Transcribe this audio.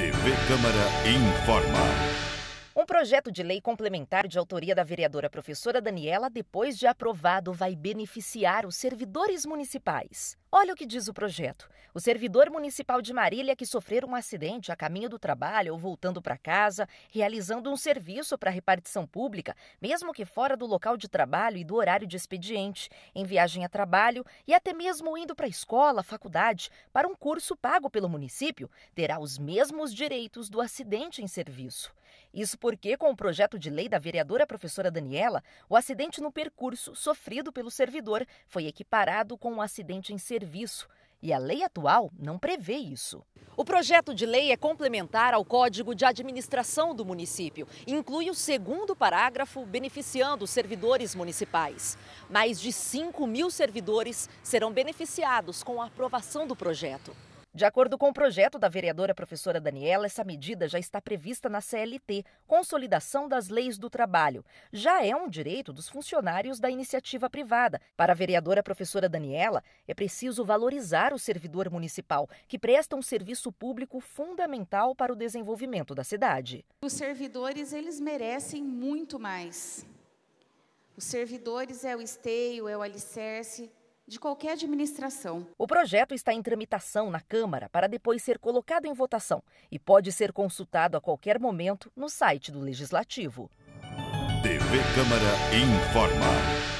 TV Câmara informa. Um projeto de lei complementar de autoria da vereadora professora Daniela, depois de aprovado, vai beneficiar os servidores municipais. Olha o que diz o projeto. O servidor municipal de Marília que sofrer um acidente a caminho do trabalho ou voltando para casa, realizando um serviço para repartição pública, mesmo que fora do local de trabalho e do horário de expediente, em viagem a trabalho e até mesmo indo para a escola, faculdade, para um curso pago pelo município, terá os mesmos direitos do acidente em serviço. Isso porque, com o projeto de lei da vereadora professora Daniela, o acidente no percurso sofrido pelo servidor foi equiparado com o um acidente em serviço serviço. E a lei atual não prevê isso. O projeto de lei é complementar ao Código de Administração do município. Inclui o segundo parágrafo beneficiando os servidores municipais. Mais de 5 mil servidores serão beneficiados com a aprovação do projeto. De acordo com o projeto da vereadora professora Daniela, essa medida já está prevista na CLT, Consolidação das Leis do Trabalho. Já é um direito dos funcionários da iniciativa privada. Para a vereadora professora Daniela, é preciso valorizar o servidor municipal, que presta um serviço público fundamental para o desenvolvimento da cidade. Os servidores, eles merecem muito mais. Os servidores é o esteio, é o alicerce de qualquer administração. O projeto está em tramitação na Câmara para depois ser colocado em votação e pode ser consultado a qualquer momento no site do Legislativo. TV Câmara informa.